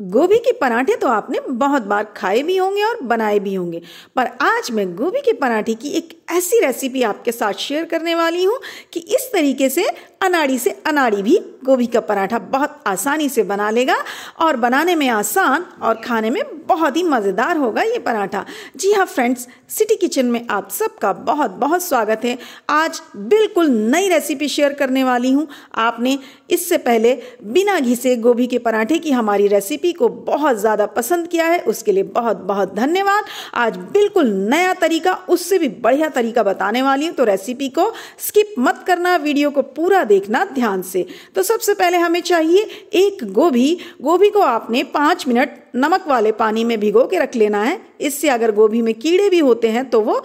गोभी के पराठे तो आपने बहुत बार खाए भी होंगे और बनाए भी होंगे पर आज मैं गोभी के पराठे की एक ऐसी रेसिपी आपके साथ शेयर करने वाली हूँ कि इस तरीके से अनाड़ी से अनाड़ी भी गोभी का पराठा बहुत आसानी से बना लेगा और बनाने में आसान और खाने में बहुत ही मज़ेदार होगा ये पराठा जी हाँ फ्रेंड्स सिटी किचन में आप सबका बहुत बहुत स्वागत है आज बिल्कुल नई रेसिपी शेयर करने वाली हूँ आपने इससे पहले बिना घी से गोभी के पराठे की हमारी रेसिपी को बहुत ज़्यादा पसंद किया है उसके लिए बहुत बहुत धन्यवाद आज बिल्कुल नया तरीका उससे भी बढ़िया तरीका तरीका बताने वाली हूँ तो रेसिपी को स्किप मत करना वीडियो को पूरा देखना ध्यान से तो सबसे पहले हमें चाहिए एक गोभी गोभी को आपने पाँच मिनट नमक वाले पानी में भिगो के रख लेना है इससे अगर गोभी में कीड़े भी होते हैं तो वो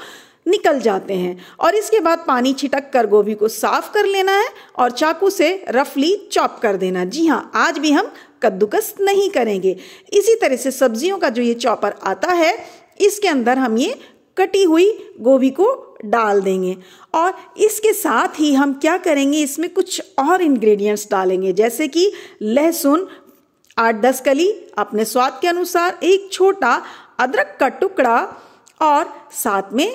निकल जाते हैं और इसके बाद पानी छिटक कर गोभी को साफ कर लेना है और चाकू से रफली चॉप कर देना जी हाँ आज भी हम कद्दूकस नहीं करेंगे इसी तरह से सब्जियों का जो ये चॉपर आता है इसके अंदर हम ये कटी हुई गोभी को डाल देंगे और इसके साथ ही हम क्या करेंगे इसमें कुछ और इंग्रेडिएंट्स डालेंगे जैसे कि लहसुन आठ दस कली अपने स्वाद के अनुसार एक छोटा अदरक का टुकड़ा और साथ में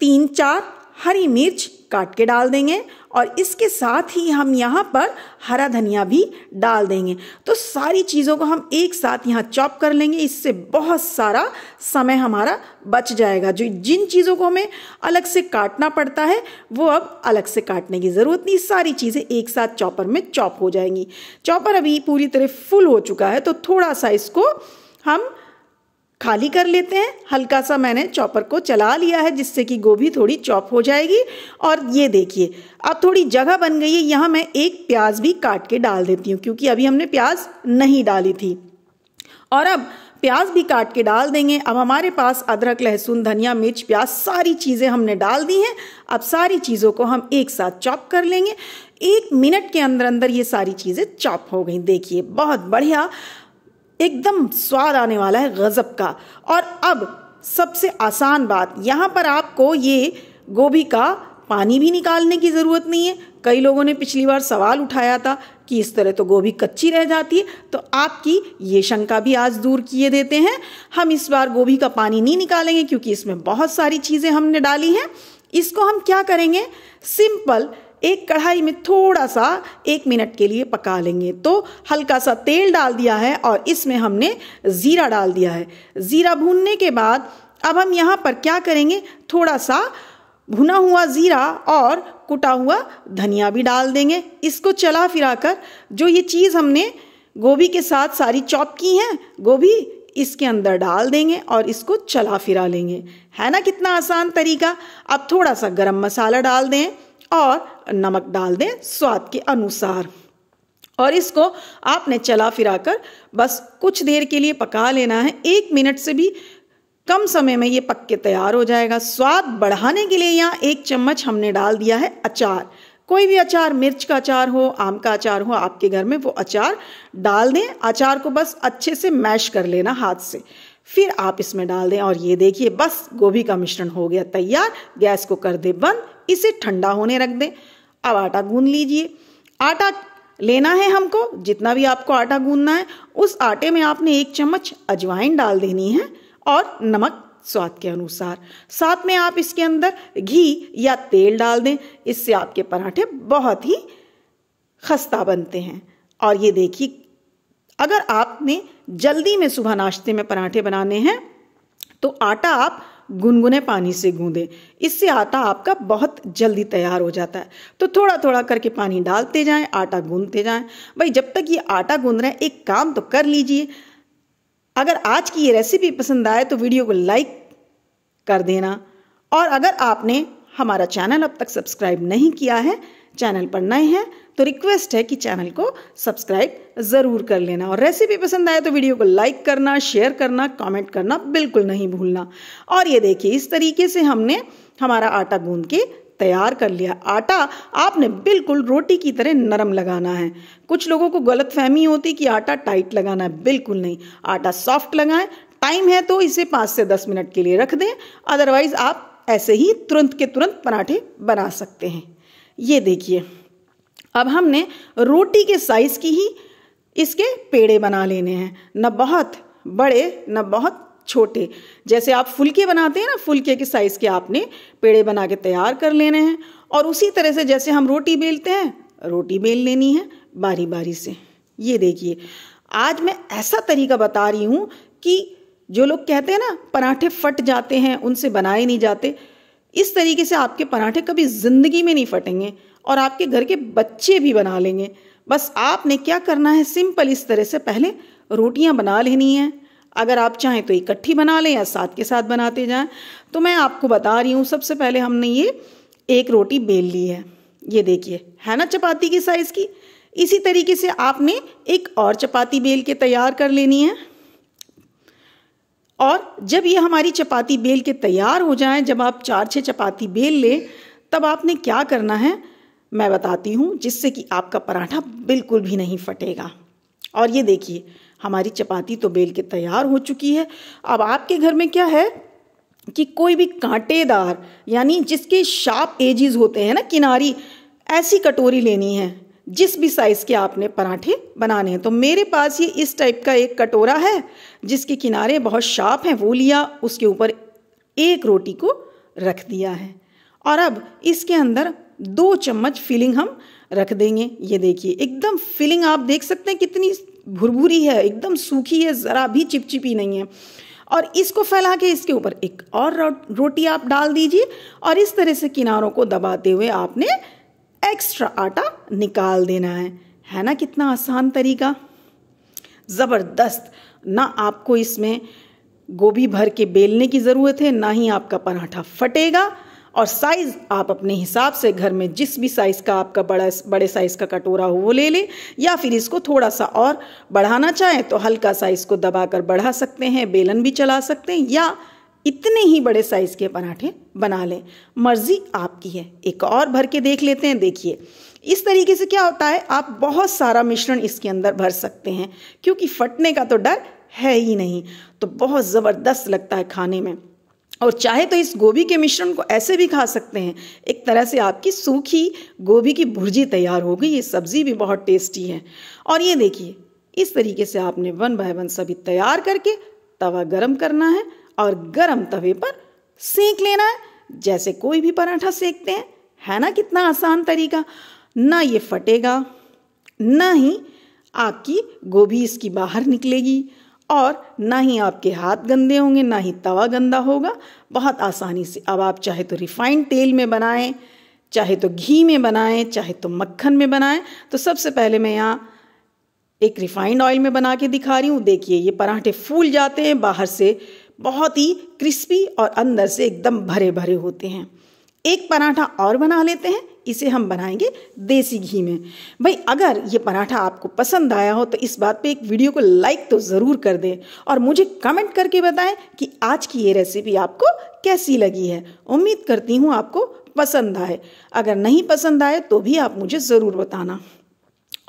तीन चार हरी मिर्च काट के डाल देंगे और इसके साथ ही हम यहाँ पर हरा धनिया भी डाल देंगे तो सारी चीज़ों को हम एक साथ यहाँ चॉप कर लेंगे इससे बहुत सारा समय हमारा बच जाएगा जो जिन चीज़ों को हमें अलग से काटना पड़ता है वो अब अलग से काटने की ज़रूरत नहीं सारी चीज़ें एक साथ चॉपर में चॉप हो जाएंगी चॉपर अभी पूरी तरह फुल हो चुका है तो थोड़ा सा इसको हम खाली कर लेते हैं हल्का सा मैंने चॉपर को चला लिया है जिससे कि गोभी थोड़ी चॉप हो जाएगी और ये देखिए अब थोड़ी जगह बन गई है यहाँ मैं एक प्याज भी काट के डाल देती हूँ क्योंकि अभी हमने प्याज नहीं डाली थी और अब प्याज भी काट के डाल देंगे अब हमारे पास अदरक लहसुन धनिया मिर्च प्याज सारी चीज़ें हमने डाल दी हैं अब सारी चीज़ों को हम एक साथ चॉप कर लेंगे एक मिनट के अंदर अंदर ये सारी चीज़ें चॉप हो गई देखिए बहुत बढ़िया एकदम स्वाद आने वाला है गज़ब का और अब सबसे आसान बात यहाँ पर आपको ये गोभी का पानी भी निकालने की ज़रूरत नहीं है कई लोगों ने पिछली बार सवाल उठाया था कि इस तरह तो गोभी कच्ची रह जाती है तो आपकी ये शंका भी आज दूर किए देते हैं हम इस बार गोभी का पानी नहीं निकालेंगे क्योंकि इसमें बहुत सारी चीज़ें हमने डाली हैं इसको हम क्या करेंगे सिंपल एक कढ़ाई में थोड़ा सा एक मिनट के लिए पका लेंगे तो हल्का सा तेल डाल दिया है और इसमें हमने ज़ीरा डाल दिया है ज़ीरा भूनने के बाद अब हम यहाँ पर क्या करेंगे थोड़ा सा भुना हुआ ज़ीरा और कुटा हुआ धनिया भी डाल देंगे इसको चला फिरा कर जो ये चीज़ हमने गोभी के साथ सारी चॉप की हैं गोभी इसके अंदर डाल देंगे और इसको चला फिरा लेंगे है ना कितना आसान तरीका अब थोड़ा सा गरम मसाला डाल दें और नमक डाल दें स्वाद के अनुसार और इसको आपने चला फिरा कर बस कुछ देर के लिए पका लेना है एक मिनट से भी कम समय में ये पक के तैयार हो जाएगा स्वाद बढ़ाने के लिए यहाँ एक चम्मच हमने डाल दिया है अचार कोई भी अचार मिर्च का अचार हो आम का अचार हो आपके घर में वो अचार डाल दें अचार को बस अच्छे से मैश कर लेना हाथ से फिर आप इसमें डाल दें और ये देखिए बस गोभी का मिश्रण हो गया तैयार गैस को कर दें बंद इसे ठंडा होने रख दें अब आटा गूंद लीजिए आटा लेना है हमको जितना भी आपको आटा गूंदना है उस आटे में आपने एक चम्मच अजवाइन डाल देनी है और नमक स्वाद के अनुसार साथ में आप इसके अंदर घी या तेल डाल दें इससे आपके पराठे बहुत ही खस्ता बनते हैं और ये देखिए अगर आप आपने जल्दी में सुबह नाश्ते में पराठे बनाने हैं तो आटा आप गुनगुने पानी से गूंदे इससे आटा आपका बहुत जल्दी तैयार हो जाता है तो थोड़ा थोड़ा करके पानी डालते जाएं आटा गूंदते जाएं भाई जब तक ये आटा गूंद रहे हैं एक काम तो कर लीजिए अगर आज की ये रेसिपी पसंद आए तो वीडियो को लाइक कर देना और अगर आपने हमारा चैनल अब तक सब्सक्राइब नहीं किया है चैनल पर नए हैं तो रिक्वेस्ट है कि चैनल को सब्सक्राइब ज़रूर कर लेना और रेसिपी पसंद आए तो वीडियो को लाइक करना शेयर करना कमेंट करना बिल्कुल नहीं भूलना और ये देखिए इस तरीके से हमने हमारा आटा गूंद के तैयार कर लिया आटा आपने बिल्कुल रोटी की तरह नरम लगाना है कुछ लोगों को गलत फहमी होती कि आटा टाइट लगाना है बिल्कुल नहीं आटा सॉफ्ट लगाएं टाइम है तो इसे पाँच से दस मिनट के लिए रख दें अदरवाइज़ आप ऐसे ही तुरंत के तुरंत पराठे बना सकते हैं ये देखिए अब हमने रोटी के साइज़ की ही इसके पेड़े बना लेने हैं न बहुत बड़े न बहुत छोटे जैसे आप फुलके बनाते हैं ना फुलके के साइज़ के आपने पेड़े बना के तैयार कर लेने हैं और उसी तरह से जैसे हम रोटी बेलते हैं रोटी बेल लेनी है बारी बारी से ये देखिए आज मैं ऐसा तरीका बता रही हूँ कि जो लोग कहते हैं ना पराठे फट जाते हैं उनसे बनाए नहीं जाते इस तरीके से आपके पराठे कभी ज़िंदगी में नहीं फटेंगे और आपके घर के बच्चे भी बना लेंगे बस आपने क्या करना है सिंपल इस तरह से पहले रोटियां बना लेनी है अगर आप चाहें तो इकट्ठी बना लें या साथ के साथ बनाते जाएं तो मैं आपको बता रही हूँ सबसे पहले हमने ये एक रोटी बेल ली है ये देखिए है ना चपाती की साइज़ की इसी तरीके से आपने एक और चपाती बेल के तैयार कर लेनी है और जब ये हमारी चपाती बेल के तैयार हो जाएं जब आप चार छः चपाती बेल लें तब आपने क्या करना है मैं बताती हूँ जिससे कि आपका पराठा बिल्कुल भी नहीं फटेगा और ये देखिए हमारी चपाती तो बेल के तैयार हो चुकी है अब आपके घर में क्या है कि कोई भी कांटेदार यानी जिसके शार्प एजिज होते हैं ना किनारी ऐसी कटोरी लेनी है जिस भी साइज़ के आपने पराठे बनाने हैं तो मेरे पास ये इस टाइप का एक कटोरा है जिसके किनारे बहुत शार्प हैं वो लिया उसके ऊपर एक रोटी को रख दिया है और अब इसके अंदर दो चम्मच फिलिंग हम रख देंगे ये देखिए एकदम फिलिंग आप देख सकते हैं कितनी भुरभुरी है एकदम सूखी है ज़रा भी चिपचिपी नहीं है और इसको फैला के इसके ऊपर एक और रोटी आप डाल दीजिए और इस तरह से किनारों को दबाते हुए आपने एक्स्ट्रा आटा निकाल देना है है ना कितना आसान तरीका ज़बरदस्त ना आपको इसमें गोभी भर के बेलने की ज़रूरत है ना ही आपका पराठा फटेगा और साइज़ आप अपने हिसाब से घर में जिस भी साइज़ का आपका बड़ा बड़े साइज़ का कटोरा हो वो ले लें या फिर इसको थोड़ा सा और बढ़ाना चाहें तो हल्का साइज को दबाकर बढ़ा सकते हैं बेलन भी चला सकते हैं या इतने ही बड़े साइज़ के पराठे बना लें मर्ज़ी आपकी है एक और भर के देख लेते हैं देखिए इस तरीके से क्या होता है आप बहुत सारा मिश्रण इसके अंदर भर सकते हैं क्योंकि फटने का तो डर है ही नहीं तो बहुत ज़बरदस्त लगता है खाने में और चाहे तो इस गोभी के मिश्रण को ऐसे भी खा सकते हैं एक तरह से आपकी सूखी गोभी की भुर्जी तैयार हो गई ये सब्ज़ी भी बहुत टेस्टी है और ये देखिए इस तरीके से आपने वन बाय वन सभी तैयार करके तवा गरम करना है और गरम तवे पर सेक लेना है जैसे कोई भी पराठा सेकते हैं है ना कितना आसान तरीका ना ये फटेगा ना ही आपकी गोभी इसकी बाहर निकलेगी और ना ही आपके हाथ गंदे होंगे ना ही तवा गंदा होगा बहुत आसानी से अब आप चाहे तो रिफाइंड तेल में बनाएं चाहे तो घी में बनाएं चाहे तो मक्खन में बनाएं तो सबसे पहले मैं यहाँ एक रिफाइंड ऑयल में बना के दिखा रही हूँ देखिए ये पराठे फूल जाते हैं बाहर से बहुत ही क्रिस्पी और अंदर से एकदम भरे भरे होते हैं एक पराठा और बना लेते हैं इसे हम बनाएंगे देसी घी में भाई अगर ये पराठा आपको पसंद आया हो तो इस बात पे एक वीडियो को लाइक तो ज़रूर कर दें और मुझे कमेंट करके बताएं कि आज की ये रेसिपी आपको कैसी लगी है उम्मीद करती हूँ आपको पसंद आए अगर नहीं पसंद आए तो भी आप मुझे ज़रूर बताना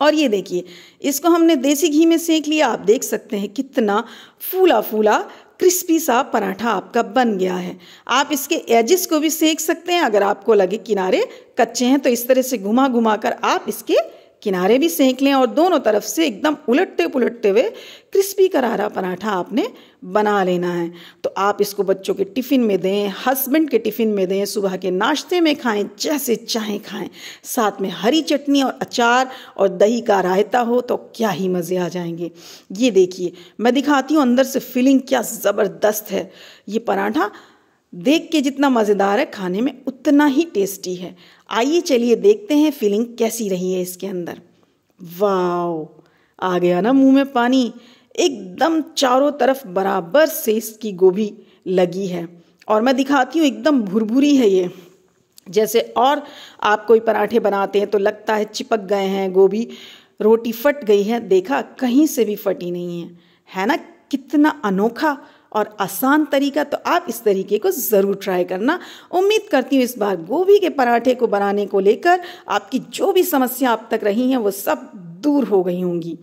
और ये देखिए इसको हमने देसी घी में सेक लिया आप देख सकते हैं कितना फूला फूला क्रिस्पी सा पराठा आपका बन गया है आप इसके एजिस को भी सेक सकते हैं अगर आपको लगे किनारे कच्चे हैं तो इस तरह से घुमा घुमा कर आप इसके किनारे भी सेंक लें और दोनों तरफ से एकदम उलटते पुलटते हुए क्रिस्पी करारा पराठा आपने बना लेना है तो आप इसको बच्चों के टिफ़िन में दें हस्बैंड के टिफ़िन में दें सुबह के नाश्ते में खाएं जैसे चाहे खाएं साथ में हरी चटनी और अचार और दही का रायता हो तो क्या ही मज़े आ जाएंगे ये देखिए मैं दिखाती हूँ अंदर से फीलिंग क्या ज़बरदस्त है ये पराठा देख के जितना मज़ेदार है खाने में उतना ही टेस्टी है आइए चलिए देखते हैं फीलिंग कैसी रही है इसके अंदर वाओ आ गया ना मुंह में पानी एकदम चारों तरफ बराबर से इसकी गोभी लगी है और मैं दिखाती हूँ एकदम भुरभुरी है ये जैसे और आप कोई पराठे बनाते हैं तो लगता है चिपक गए हैं गोभी रोटी फट गई है देखा कहीं से भी फटी नहीं है है ना कितना अनोखा और आसान तरीका तो आप इस तरीके को ज़रूर ट्राई करना उम्मीद करती हूँ इस बार गोभी के पराठे को बनाने को लेकर आपकी जो भी समस्या अब तक रही हैं वो सब दूर हो गई होंगी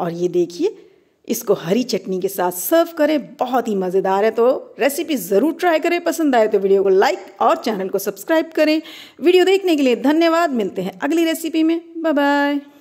और ये देखिए इसको हरी चटनी के साथ सर्व करें बहुत ही मज़ेदार है तो रेसिपी ज़रूर ट्राई करें पसंद आए तो वीडियो को लाइक और चैनल को सब्सक्राइब करें वीडियो देखने के लिए धन्यवाद मिलते हैं अगली रेसिपी में बाय बाय